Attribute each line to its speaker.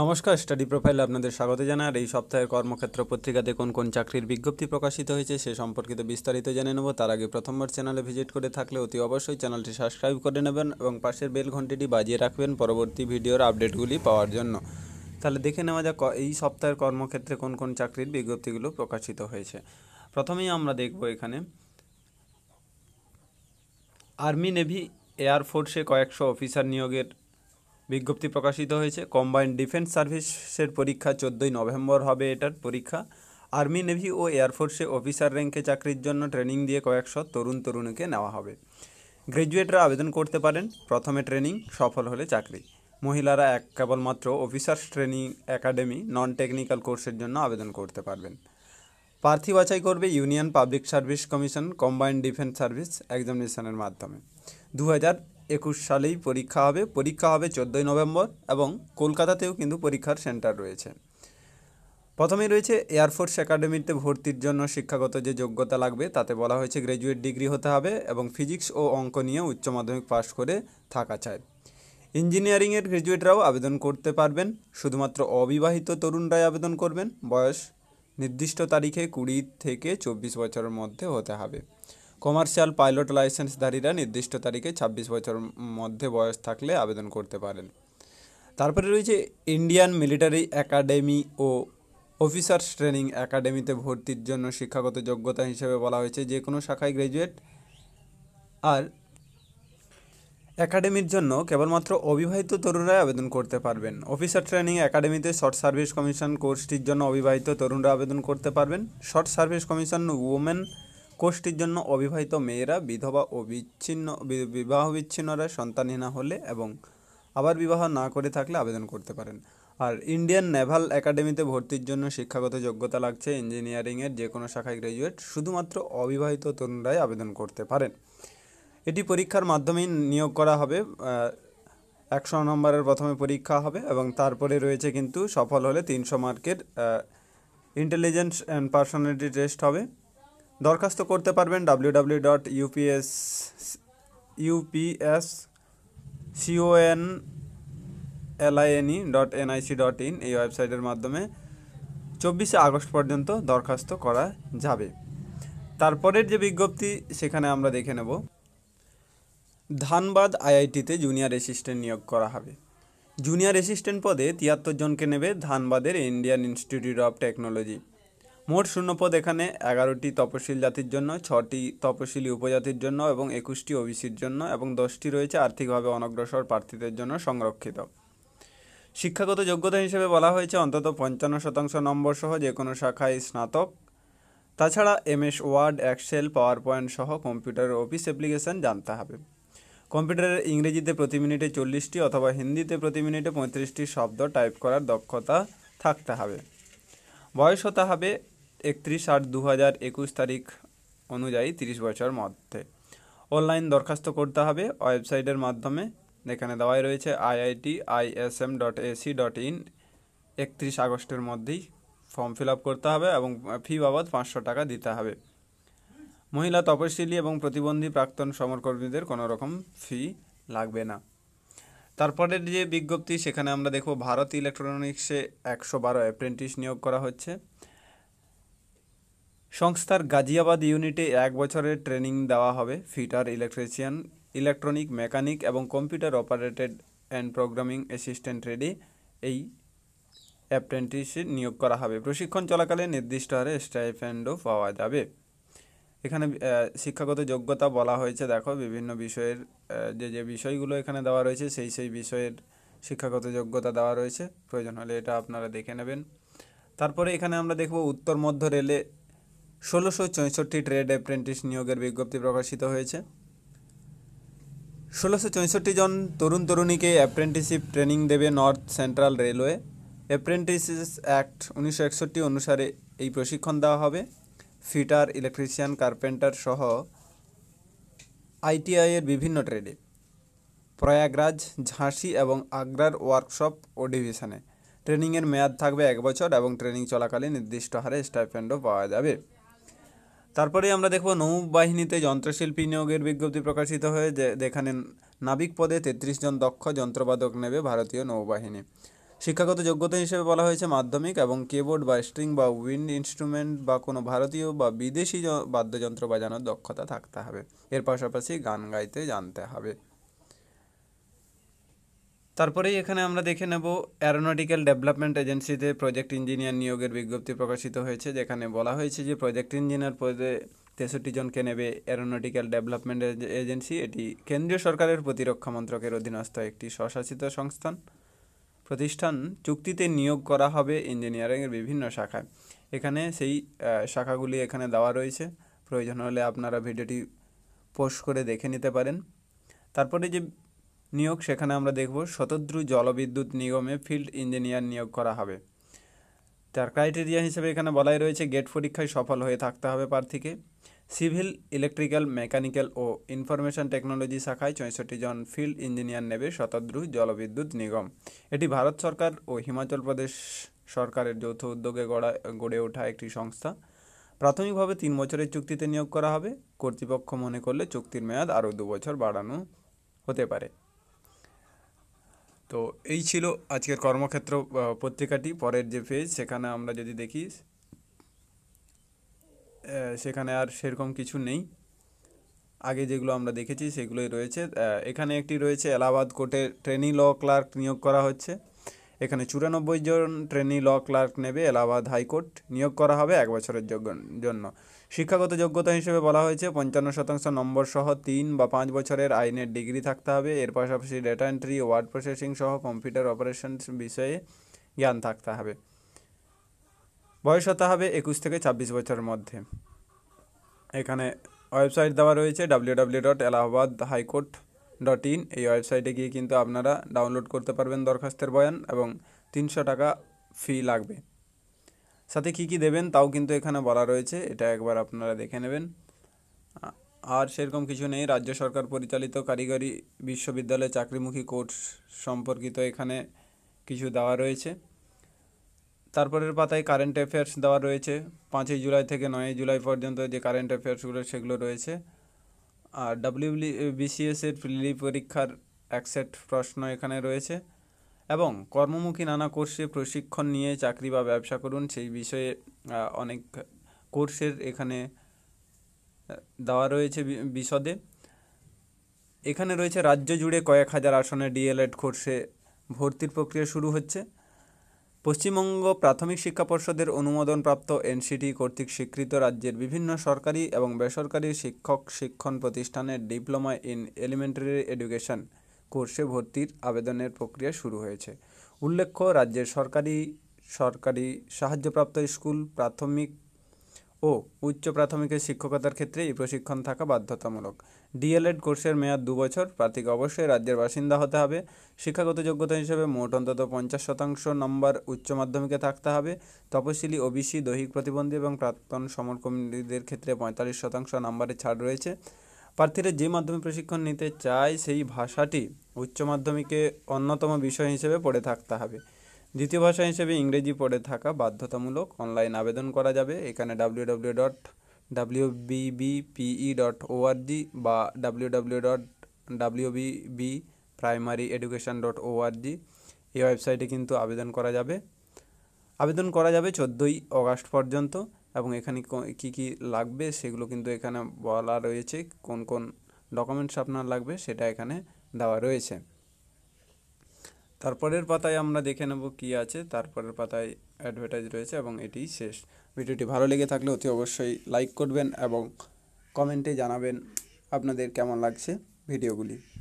Speaker 1: নমস্কার স্টাডি প্রোফাইলে আপনাদের স্বাগত জানার আর এই সপ্তাহের কর্মক্ষেত্র পত্রিকাতে কোন কোন চাকরির বিজ্ঞপ্তি প্রকাশিত হয়েছে সে সম্পর্কিত বিস্তারিত জেনে নেব তার আগে প্রথমবার চ্যানেলে ভিজিট করে থাকলে অতি অবশ্যই চ্যানেলটি সাবস্ক্রাইব করে নেবেন এবং পাশের বেল ঘন্টিটি বাজিয়ে রাখবেন পরবর্তী ভিডিওর আপডেটগুলি পাওয়ার জন্য তাহলে দেখে নেওয়া যাক এই সপ্তাহের কর্মক্ষেত্রে কোন কোন চাকরির বিজ্ঞপ্তিগুলো প্রকাশিত হয়েছে প্রথমেই আমরা দেখব এখানে আর্মি নেভি এয়ারফোর্সে কয়েকশো অফিসার নিয়োগের বিজ্ঞপ্তি প্রকাশিত হয়েছে কম্বাইন্ড ডিফেন্স সার্ভিসের পরীক্ষা চোদ্দোই নভেম্বর হবে এটার পরীক্ষা আর্মি নেভি ও এয়ারফোর্সে অফিসার র্যাঙ্কে চাকরির জন্য ট্রেনিং দিয়ে কয়েকশো তরুণ তরুণীকে নেওয়া হবে গ্র্যাজুয়েটরা আবেদন করতে পারেন প্রথমে ট্রেনিং সফল হলে চাকরি মহিলারা এক কেবলমাত্র officers training academy non technical কোর্সের জন্য আবেদন করতে পারবেন প্রার্থী বাছাই করবে union public service commission combined defence service এক্সামিনেশনের মাধ্যমে দু একুশ সালেই পরীক্ষা হবে পরীক্ষা হবে চোদ্দোই নভেম্বর এবং কলকাতাতেও কিন্তু পরীক্ষার সেন্টার রয়েছে প্রথমেই রয়েছে এয়ারফোর্স একাডেমিতে ভর্তির জন্য শিক্ষাগত যে যোগ্যতা লাগবে তাতে বলা হয়েছে গ্র্যাজুয়েট ডিগ্রি হতে হবে এবং ফিজিক্স ও অঙ্ক নিয়ে উচ্চ মাধ্যমিক পাশ করে থাকা চায় ইঞ্জিনিয়ারিংয়ের গ্র্যাজুয়েটরাও আবেদন করতে পারবেন শুধুমাত্র অবিবাহিত তরুণরাই আবেদন করবেন বয়স নির্দিষ্ট তারিখে কুড়ি থেকে চব্বিশ বছরের মধ্যে হতে হবে কমার্শিয়াল পাইলট লাইসেন্সধারীরা নির্দিষ্ট তারিখে ছাব্বিশ বছর মধ্যে বয়স থাকলে আবেদন করতে পারেন তারপরে রয়েছে ইন্ডিয়ান মিলিটারি একাডেমি ও অফিসার্স ট্রেনিং একাডেমিতে ভর্তির জন্য শিক্ষাগত যোগ্যতা হিসেবে বলা হয়েছে যে কোনো শাখায় গ্র্যাজুয়েট আর একাডেমির জন্য কেবলমাত্র অবিবাহিত তরুণরাই আবেদন করতে পারবেন অফিসার ট্রেনিং একাডেমিতে শর্ট সার্ভিস কমিশন কোর্সটির জন্য অবিবাহিত তরুণরা আবেদন করতে পারবেন শর্ট সার্ভিস কমিশন ওমেন কোষটির জন্য অবিবাহিত মেয়েরা বিধবা ও বিচ্ছিন্ন বিবাহ বিচ্ছিন্নরা সন্তানহীনা হলে এবং আবার বিবাহ না করে থাকলে আবেদন করতে পারেন আর ইন্ডিয়ান নেভাল একাডেমিতে ভর্তির জন্য শিক্ষাগত যোগ্যতা লাগছে ইঞ্জিনিয়ারিংয়ের যে কোনো শাখায় গ্র্যাজুয়েট শুধুমাত্র অবিবাহিত তরুণরাই আবেদন করতে পারেন এটি পরীক্ষার মাধ্যমেই নিয়োগ করা হবে একশো নম্বরের প্রথমে পরীক্ষা হবে এবং তারপরে রয়েছে কিন্তু সফল হলে তিনশো মার্কের ইন্টেলিজেন্স অ্যান্ড পার্সোনালিটি টেস্ট হবে দরখাস্ত করতে পারবেন W W dot UPS UPS CON LINE dot NIC dot in এই ওয়েবসাইটের মাধ্যমে চব্বিশে আগস্ট পর্যন্ত দরখাস্ত করা যাবে তারপরের যে বিজ্ঞপ্তি সেখানে আমরা দেখে নেব ধানবাদ আইআইটিতে জুনিয়র অ্যাসিস্ট্যান্ট নিয়োগ করা হবে জুনিয়র অ্যাসিস্ট্যান্ট পদে তিয়াত্তর জনকে নেবে ধানবাদের ইন্ডিয়ান ইনস্টিটিউট অফ টেকনোলজি মোট শূন্যপদ এখানে এগারোটি তপশিল জাতির জন্য ছটি তপশিলি উপজাতির জন্য এবং একুশটি ওবিসির জন্য এবং দশটি রয়েছে আর্থিকভাবে অনগ্রসর প্রার্থীদের জন্য সংরক্ষিত শিক্ষাগত যোগ্যতা হিসেবে বলা হয়েছে অন্তত পঞ্চান্ন শতাংশ নম্বর সহ যে কোনো শাখায় স্নাতক তাছাড়া MS word excel power point সহ কম্পিউটারের অফিস অ্যাপ্লিকেশন জানতে হবে কম্পিউটারের ইংরেজিতে প্রতি মিনিটে চল্লিশটি অথবা হিন্দিতে প্রতি মিনিটে পঁয়ত্রিশটি শব্দ টাইপ করার দক্ষতা থাকতে হবে বয়স হতে হবে একত্রিশ আট দু হাজার একুশ তারিখ অনুযায়ী তিরিশ বছর মধ্যে অনলাইন দরখাস্ত করতে হবে ওয়েবসাইটের মাধ্যমে এখানে দেওয়াই রয়েছে IIT ISM dot AC dot in একত্রিশ আগস্টের মধ্যেই ফর্ম ফিল আপ করতে হবে এবং ফি বাবদ পাঁচশো টাকা দিতে হবে মহিলা তপশিলি এবং প্রতিবন্ধী প্রাক্তন সমরকর্মীদের কোনো রকম ফি লাগবে না তারপরের যে বিজ্ঞপ্তি সেখানে আমরা দেখব ভারত ইলেকট্রনিক্সে একশো বারো অ্যাপ্রেন্টিস নিয়োগ করা হচ্ছে সংস্থার গাজিয়াবাদ ইউনিটে এক বছরের ট্রেনিং দেওয়া হবে ফিটার ইলেকট্রিশিয়ান ইলেকট্রনিক মেকানিক এবং computer operated and programming assistant রেডি এই অ্যাপ্রেন্টিস নিয়োগ করা হবে প্রশিক্ষণ চলাকালে নির্দিষ্ট হারে স্টাইফেন্ডও পাওয়া যাবে এখানে শিক্ষাগত যোগ্যতা বলা হয়েছে দেখো বিভিন্ন বিষয়ের যে যে বিষয়গুলো এখানে দেওয়া রয়েছে সেই সেই বিষয়ের শিক্ষাগত যোগ্যতা দেওয়া রয়েছে প্রয়োজন হলে এটা আপনারা দেখে নেবেন তারপরে এখানে আমরা দেখব উত্তর মধ্য রেলে ষোলোশো চৌষট্টি ট্রেড অ্যাপ্রেন্টিস নিয়োগের বিজ্ঞপ্তি প্রকাশিত হয়েছে ষোলোশো চৌষট্টি জন তরুণ তরুণীকে অ্যাপ্রেন্টিসশিপ ট্রেনিং দেবে North Central Railway apprentices act উনিশশো একষট্টি অনুসারে এই প্রশিক্ষণ দেওয়া হবে ফিটার ইলেকট্রিশিয়ান কার্পেন্টার সহ আইটিআইয়ের বিভিন্ন ট্রেডে প্রয়াগরাজ ঝাঁসি এবং আগ্রার ওয়ার্কশপ ও ডিভিশনে ট্রেনিংয়ের মেয়াদ থাকবে এক বছর এবং ট্রেনিং চলাকালীন নির্দিষ্ট হারে স্টাইফেন্ডও পাওয়া যাবে তারপরে আমরা দেখব নৌবাহিনীতে যন্ত্রশিল্পী নিয়োগের বিজ্ঞপ্তি প্রকাশিত হয়ে যেখানে নাবিক পদে তেত্রিশ জন দক্ষ যন্ত্রবাদক নেবে ভারতীয় নৌবাহিনী শিক্ষাগত যোগ্যতা হিসেবে বলা হয়েছে মাধ্যমিক এবং কেবোর্ড বা স্ট্রিং বা উইন্ড ইনস্ট্রুমেন্ট বা কোনো ভারতীয় বা বিদেশি বাদ্যযন্ত্র বাজানোর দক্ষতা থাকতে হবে এর পাশাপাশি গান গাইতে জানতে হবে তারপরেই এখানে আমরা দেখে নেব অ্যারোনটিক্যাল ডেভেলপমেন্ট এজেন্সিতে প্রজেক্ট ইঞ্জিনিয়ার নিয়োগের বিজ্ঞপ্তি প্রকাশিত হয়েছে যেখানে বলা হয়েছে যে প্রজেক্ট ইঞ্জিনিয়ার পদে তেষট্টি জনকে নেবে অ্যারোনটিক্যাল ডেভেলপমেন্ট এজেন্সি এটি কেন্দ্রীয় সরকারের প্রতিরক্ষা মন্ত্রকের অধীনস্থ একটি স্বশাসিত সংস্থান প্রতিষ্ঠান চুক্তিতে নিয়োগ করা হবে ইঞ্জিনিয়ারিংয়ের বিভিন্ন শাখায় এখানে সেই শাখাগুলি এখানে দেওয়া রয়েছে প্রয়োজন হলে আপনারা ভিডিওটি পোস্ট করে দেখে নিতে পারেন তারপরে যে নিয়োগ সেখানে আমরা দেখব শতদ্রু জলবিদ্যুৎ নিগমে ফিল্ড ইঞ্জিনিয়ার নিয়োগ করা হবে তার ক্রাইটেরিয়া হিসেবে এখানে বলাই রয়েছে গেট পরীক্ষায় সফল হয়ে থাকতে হবে প্রার্থীকে সিভিল ইলেকট্রিক্যাল মেকানিক্যাল ও ইনফরমেশন টেকনোলজি শাখায় চৌষট্টি জন ফিল্ড ইঞ্জিনিয়ার নেবে শতদ্রু জলবিদ্যুৎ নিগম এটি ভারত সরকার ও হিমাচল প্রদেশ সরকারের যৌথ উদ্যোগে গড়া গড়ে ওঠা একটি সংস্থা প্রাথমিকভাবে তিন বছরের চুক্তিতে নিয়োগ করা হবে কর্তৃপক্ষ মনে করলে চুক্তির মেয়াদ আরও দু বছর বাড়ানো হতে পারে তো এই ছিল আজকের কর্মক্ষেত্র পত্রিকাটি পরের যে পেজ সেখানে আমরা যদি দেখি সেখানে আর সেরকম কিছু নেই আগে যেগুলো আমরা দেখেছি সেগুলোই রয়েছে এখানে একটি রয়েছে এলাহাবাদ কোর্টে ট্রেনি ল ক্লার্ক নিয়োগ করা হচ্ছে এখানে চুরানব্বই জন ট্রেনি ল ক্লার্ক নেবে এলাহাবাদ হাইকোর্ট নিয়োগ করা হবে এক বছরের জন্য শিক্ষাগত যোগ্যতা হিসেবে বলা হয়েছে পঞ্চান্ন শতাংশ নম্বর সহ তিন বা পাঁচ বছরের আইনের ডিগ্রি থাকতে হবে এর পাশাপাশি ডেটা এন্ট্রি ওয়ার্ড প্রসেসিং সহ কম্পিউটার অপারেশন বিষয়ে জ্ঞান থাকতে হবে বয়স হতে হবে একুশ থেকে ছাব্বিশ বছরের মধ্যে এখানে ওয়েবসাইট দেওয়া রয়েছে W W dot Allahabad high court dot in এই ওয়েবসাইটে গিয়ে কিন্তু আপনারা ডাউনলোড করতে পারবেন দরখাস্তের বয়ান এবং তিনশো টাকা ফি লাগবে সাথে কি কি দেবেন তাও কিন্তু এখানে বলা রয়েছে এটা একবার আপনারা দেখে নেবেন আর সেরকম কিছু নেই রাজ্য সরকার পরিচালিত কারিগরি বিশ্ববিদ্যালয়ে চাকরিমুখী কোর্স সম্পর্কিত এখানে কিছু দেওয়া রয়েছে তারপরের পাতায় কারেন্ট অ্যাফেয়ার্স দেওয়া রয়েছে পাঁচই জুলাই থেকে নয়ই জুলাই পর্যন্ত যে কারেন্ট অ্যাফেয়ার্সগুলো সেগুলো রয়েছে আর ডাব্লিউ বিসিএসের প্রিলি পরীক্ষার এক প্রশ্ন এখানে রয়েছে এবং কর্মমুখী নানা কোর্সে প্রশিক্ষণ নিয়ে চাকরি বা ব্যবসা করুন সেই বিষয়ে অনেক কোর্সের এখানে দেওয়া রয়েছে বিশদে এখানে রয়েছে রাজ্য জুড়ে কয়েক হাজার আসনে ডিএলএড কোর্সে ভর্তির প্রক্রিয়া শুরু হচ্ছে পশ্চিমবঙ্গ প্রাথমিক শিক্ষা পর্ষদের অনুমোদনপ্রাপ্ত এনসিটি কর্তৃক স্বীকৃত রাজ্যের বিভিন্ন সরকারি এবং বেসরকারি শিক্ষক শিক্ষণ প্রতিষ্ঠানের ডিপ্লোমা ইন এলিমেন্টারি এডুকেশন কোর্সে ভর্তির আবেদনের প্রক্রিয়া শুরু হয়েছে উল্লেখ্য রাজ্যের সরকারি সরকারি সাহায্যপ্রাপ্ত স্কুল প্রাথমিক ও উচ্চ প্রাথমিকের শিক্ষকতার ক্ষেত্রে এই প্রশিক্ষণ থাকা বাধ্যতামূলক ডিএলএড কোর্সের মেয়াদ দু বছর প্রার্থীকে অবশ্যই রাজ্যের বাসিন্দা হতে হবে শিক্ষাগত যোগ্যতা হিসেবে মোট অন্তত পঞ্চাশ শতাংশ নম্বর উচ্চ মাধ্যমিকে থাকতে হবে তপশিলি ওবিসি দৈহিক প্রতিবন্ধী এবং প্রাক্তন সমরকর্মীদের ক্ষেত্রে পঁয়তাল্লিশ শতাংশ নম্বরের ছাড় রয়েছে প্রার্থীরা যে মাধ্যমে প্রশিক্ষণ নিতে চায় সেই ভাষাটি উচ্চ মাধ্যমিকে অন্যতম বিষয় হিসেবে পড়ে থাকতে হবে দ্বিতীয় ভাষা হিসেবে ইংরেজি পড়ে থাকা বাধ্যতামূলক অনলাইন আবেদন করা যাবে এখানে W W dot W BBPE dot ORG বা W W dot W BB primary education dot ORG এই ওয়েবসাইটে কিন্তু আবেদন করা যাবে আবেদন করা যাবে চোদ্দোই অগাস্ট পর্যন্ত এবং এখানে কি কি লাগবে সেগুলো কিন্তু এখানে বলা রয়েছে কোন কোন ডকুমেন্টস আপনার লাগবে সেটা এখানে দেওয়া রয়েছে তারপরের পাতায় আমরা দেখে নেব কি আছে তারপরের পাতায় অ্যাডভার্টাইজ রয়েছে এবং এটি শেষ ভিডিওটি ভালো লেগে থাকলে অতি অবশ্যই লাইক করবেন এবং কমেন্টে জানাবেন আপনাদের কেমন লাগছে ভিডিওগুলি